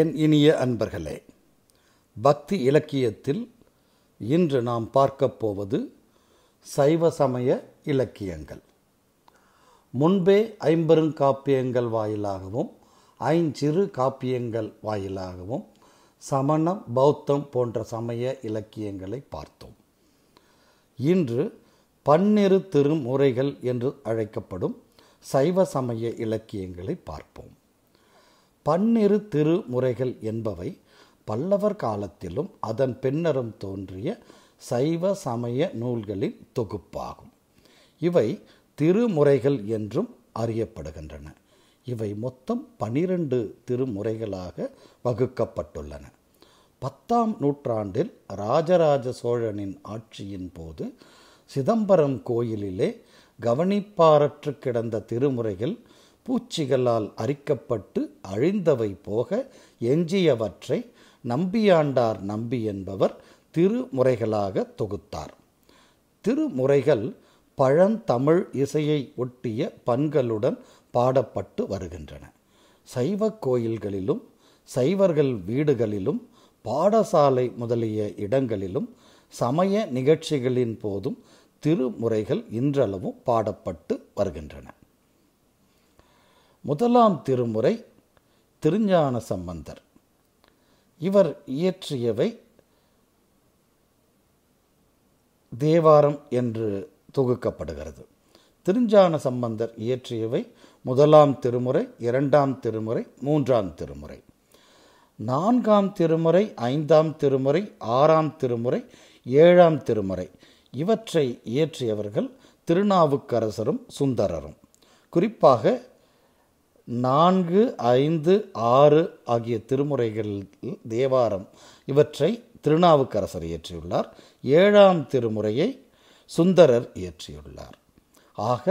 என் இனிய அன்பர்களே பக்தி இலக்கியத்தில் இன்று நாம் பார்க்கப் போவது சைவ சமய இலக்கியங்கள் முன்பே ஐம்பெருங்காப்பியங்கள் வாயிலாகவும் ஐஞ்சிறு காப்பியங்கள் வாயிலாகவும் சமணம் பௌத்தம் போன்ற சமய இலக்கியங்களை பார்த்தோம் இன்று பன்னிரு திருமுறைகள் என்று அழைக்கப்படும் சைவ சமய இலக்கியங்களை பார்ப்போம் பன்னிரு திருமுறைகள் என்பவை பல்லவர் காலத்திலும் அதன் பின்னரும் தோன்றிய சைவ சமய நூல்களின் தொகுப்பாகும் இவை திருமுறைகள் என்றும் அறியப்படுகின்றன இவை மொத்தம் பனிரெண்டு திருமுறைகளாக வகுக்கப்பட்டுள்ளன பத்தாம் நூற்றாண்டில் ராஜராஜ சோழனின் ஆட்சியின் போது சிதம்பரம் கோயிலிலே கவனிப்பாரற்று கிடந்த திருமுறைகள் பூச்சிகளால் அரிக்கப்பட்டு அழிந்தவை போக எஞ்சியவற்றை நம்பியாண்டார் நம்பி என்பவர் திருமுறைகளாக தொகுத்தார் திருமுறைகள் பழந்தமிழ் இசையை ஒட்டிய பண்களுடன் பாடப்பட்டு வருகின்றன சைவ கோயில்களிலும் சைவர்கள் வீடுகளிலும் பாடசாலை முதலிய இடங்களிலும் சமய நிகழ்ச்சிகளின் போதும் திருமுறைகள் இன்றளவும் பாடப்பட்டு வருகின்றன முதலாம் திருமுறை திருஞான சம்பந்தர் இவர் இயற்றியவை தேவாரம் என்று தொகுக்கப்படுகிறது திருஞான சம்பந்தர் இயற்றியவை முதலாம் திருமுறை இரண்டாம் திருமுறை மூன்றாம் திருமுறை நான்காம் திருமுறை ஐந்தாம் திருமுறை ஆறாம் திருமுறை ஏழாம் திருமுறை இவற்றை இயற்றியவர்கள் திருநாவுக்கரசரும் சுந்தரரும் குறிப்பாக நான்கு ஐந்து ஆறு ஆகிய திருமுறைகளில் தேவாரம் இவற்றை திருநாவுக்கரசர் இயற்றியுள்ளார் ஏழாம் திருமுறையை சுந்தரர் இயற்றியுள்ளார் ஆக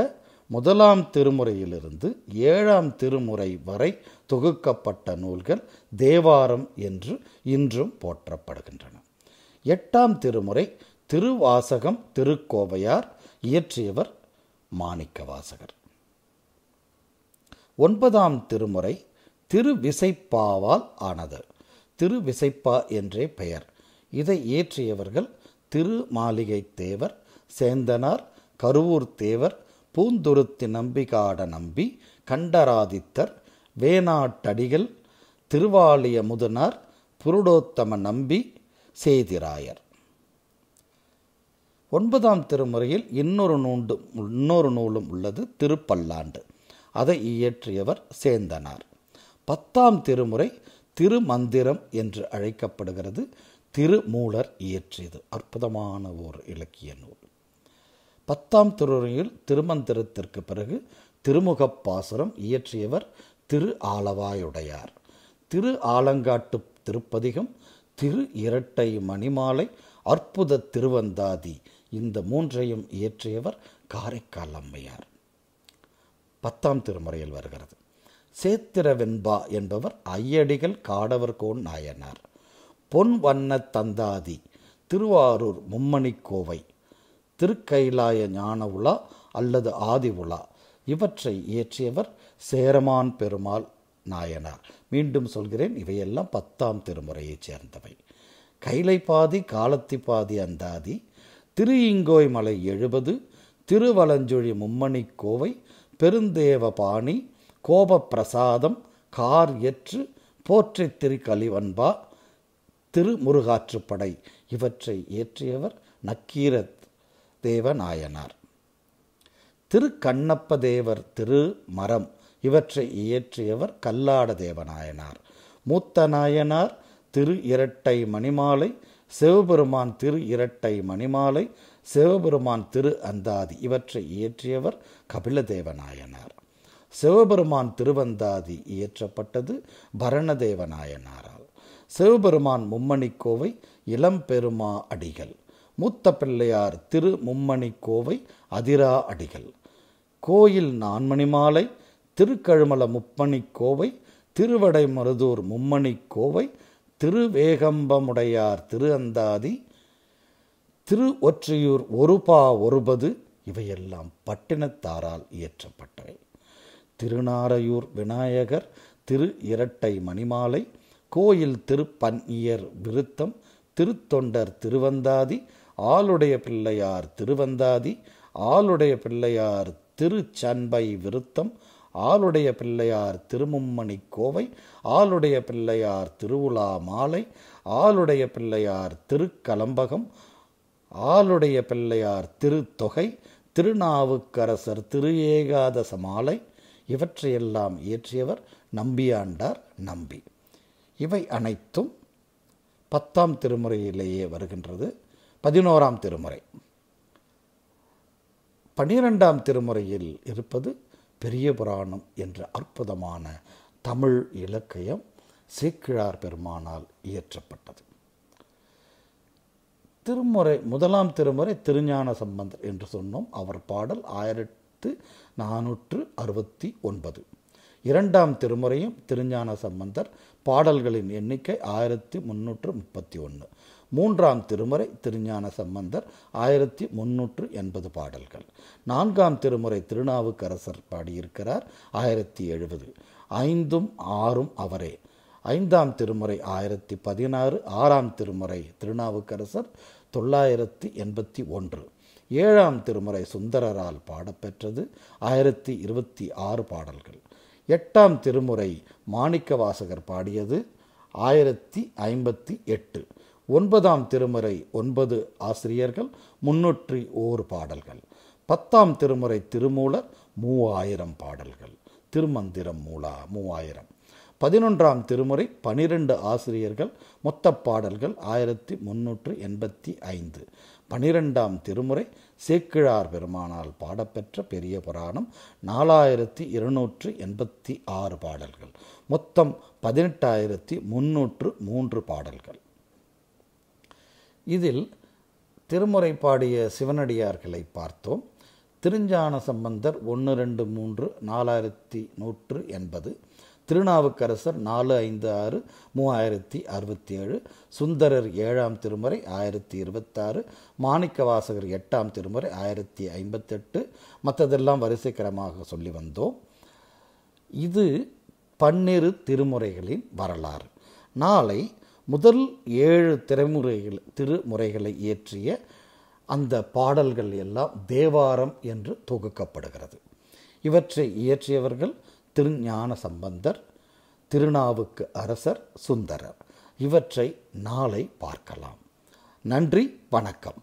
முதலாம் திருமுறையிலிருந்து ஏழாம் திருமுறை வரை தொகுக்கப்பட்ட நூல்கள் தேவாரம் என்று இன்றும் போற்றப்படுகின்றன எட்டாம் திருமுறை திருவாசகம் திருக்கோவையார் இயற்றியவர் மாணிக்க வாசகர் ஒன்பதாம் திருமுறை திருவிசைப்பாவால் ஆனது திருவிசைப்பா என்றே பெயர் இதை இயற்றியவர்கள் திரு மாளிகை தேவர் சேந்தனார் கருவூர் தேவர் பூந்துருத்தி நம்பிகாட நம்பி கண்டராதித்தர் வேணாட்டடிகள் திருவாளிய முதனார் புருடோத்தம நம்பி சேதிராயர் ஒன்பதாம் திருமுறையில் இன்னொரு நூண்டு இன்னொரு நூலும் உள்ளது திருப்பல்லாண்டு அதை இயற்றியவர் சேந்தனார் பத்தாம் திருமுறை திருமந்திரம் என்று அழைக்கப்படுகிறது திருமூலர் இயற்றியது அற்புதமான ஓர் இலக்கிய நூல் பத்தாம் திருமுறையில் திருமந்திரத்திற்கு பிறகு திருமுகப்பாசுரம் இயற்றியவர் திரு ஆலவாயுடையார் திரு ஆலங்காட்டு திருப்பதிகம் திரு இரட்டை மணிமாலை அற்புத திருவந்தாதி இந்த மூன்றையும் இயற்றியவர் காரைக்கால் அம்மையார் பத்தாம் திருமுறையில் வருகிறது சேத்திர வெண்பா என்பவர் ஐயடிகள் காடவர்கோன் நாயனார் பொன் வண்ண தந்தாதி திருவாரூர் மும்மணிக்கோவை திருக்கைலாய ஞான உலா அல்லது ஆதி உலா இவற்றை இயற்றியவர் சேரமான் பெருமாள் நாயனார் மீண்டும் சொல்கிறேன் இவையெல்லாம் பத்தாம் திருமுறையைச் சேர்ந்தவை கைலை பாதி காலத்தி பாதி அந்தாதி திரு இங்கோய் மலை எழுபது திருவலஞ்சொழி மும்மணி கோவை பெருந்தேவபாணி கோபப்பிரசாதம் கார் ஏற்று போற்றி திருக்கலிவன்பா திருமுருகாற்றுப்படை இவற்றை இயற்றியவர் நக்கீரத் தேவநாயனார் திருக்கண்ணப்ப தேவர் திரு மரம் இவற்றை இயற்றியவர் கல்லாட தேவநாயனார் மூத்த நாயனார் திரு இரட்டை மணிமாலை சிவபெருமான் திரு இரட்டை மணிமாலை சிவபெருமான் திரு அந்தாதி இவற்றை இயற்றியவர் கபிலதேவநாயனார் சிவபெருமான் திருவந்தாதி இயற்றப்பட்டது பரணதேவநாயனாரால் சிவபெருமான் மும்மணிக்கோவை இளம்பெருமா அடிகள் மூத்த பிள்ளையார் திரு மும்மணிக்கோவை அதிரா அடிகள் கோயில் நான்மணி மாலை திருக்கழுமல முப்பணிக்கோவை திருவடைமருதூர் மும்மணிக்கோவை திருவேகம்பமுடையார் திரு அந்தாதி திரு ஒற்றையூர் ஒருபா ஒருபது இவையெல்லாம் பட்டினத்தாரால் இயற்றப்பட்டவை திருநாரையூர் விநாயகர் திரு இரட்டை மணிமாலை கோயில் திருப்பன்னியர் விருத்தம் திருத்தொண்டர் திருவந்தாதி ஆளுடைய பிள்ளையார் திருவந்தாதி ஆளுடைய பிள்ளையார் திருச்சன்பை விருத்தம் ஆளுடைய பிள்ளையார் திருமும்மணி கோவை ஆளுடைய பிள்ளையார் திருவுலா மாலை ஆளுடைய பிள்ளையார் திருக்கலம்பகம் ஆளுடைய பிள்ளையார் திருத்தொகை திருநாவுக்கரசர் திரு ஏகாதச மாலை இவற்றையெல்லாம் இயற்றியவர் நம்பியாண்டார் நம்பி இவை அனைத்தும் பத்தாம் திருமுறையிலேயே வருகின்றது பதினோராம் திருமுறை பனிரெண்டாம் திருமுறையில் இருப்பது பெரிய புராணம் என்ற அற்புதமான தமிழ் இலக்கியம் சீக்கிழார் பெருமானால் இயற்றப்பட்டது திருமுறை முதலாம் திருமுறை திருஞான சம்பந்தர் என்று சொன்னோம் அவர் பாடல் ஆயிரத்து நானூற்று அறுபத்தி ஒன்பது இரண்டாம் திருமுறையும் திருஞான சம்பந்தர் பாடல்களின் எண்ணிக்கை ஆயிரத்தி முன்னூற்று முப்பத்தி ஒன்று மூன்றாம் திருமுறை திருஞான சம்பந்தர் ஆயிரத்தி முன்னூற்று எண்பது பாடல்கள் நான்காம் திருமுறை திருநாவுக்கரசர் பாடியிருக்கிறார் ஆயிரத்தி எழுபது ஐந்தும் ஆறும் அவரே ஐந்தாம் திருமுறை ஆயிரத்தி பதினாறு ஆறாம் திருமுறை திருநாவுக்கரசர் தொள்ளாயிரத்தி எண்பத்தி ஒன்று ஏழாம் திருமுறை சுந்தரரால் பாடப்பெற்றது ஆயிரத்தி இருபத்தி ஆறு பாடல்கள் எட்டாம் திருமுறை மாணிக்க வாசகர் பாடியது ஆயிரத்தி ஐம்பத்தி எட்டு ஒன்பதாம் திருமுறை ஒன்பது ஆசிரியர்கள் முன்னூற்றி ஓர் பாடல்கள் பத்தாம் திருமுறை திருமூலர் மூவாயிரம் பாடல்கள் திருமந்திரம் மூலா மூவாயிரம் பதினொன்றாம் திருமுறை பனிரெண்டு ஆசிரியர்கள் மொத்த பாடல்கள் ஆயிரத்தி முன்னூற்று எண்பத்தி ஐந்து பனிரெண்டாம் திருமுறை சேக்கிழார் பெருமானால் பாடப்பெற்ற பெரிய புராணம் நாலாயிரத்தி இருநூற்று எண்பத்தி ஆறு பாடல்கள் மொத்தம் பதினெட்டாயிரத்தி முன்னூற்று மூன்று பாடல்கள் இதில் திருமுறை பாடிய சிவனடியார்களை பார்த்தோம் திருஞான சம்பந்தர் ஒன்று ரெண்டு மூன்று நாலாயிரத்தி நூற்று எண்பது திருநாவுக்கரசர் நாலு ஐந்து ஆறு மூவாயிரத்தி அறுபத்தி ஏழு சுந்தரர் ஏழாம் திருமுறை ஆயிரத்தி இருபத்தாறு மாணிக்க வாசகர் எட்டாம் திருமுறை ஆயிரத்தி ஐம்பத்தெட்டு மற்றதெல்லாம் வரிசைக்கரமாக சொல்லி வந்தோம் இது பன்னிரு திருமுறைகளின் வரலாறு நாளை முதல் ஏழு திரைமுறைகள் திருமுறைகளை இயற்றிய அந்த பாடல்கள் எல்லாம் தேவாரம் என்று தொகுக்கப்படுகிறது இவற்றை இயற்றியவர்கள் திருஞான சம்பந்தர் திருநாவுக்கு அரசர் சுந்தரர் இவற்றை நாளை பார்க்கலாம் நன்றி வணக்கம்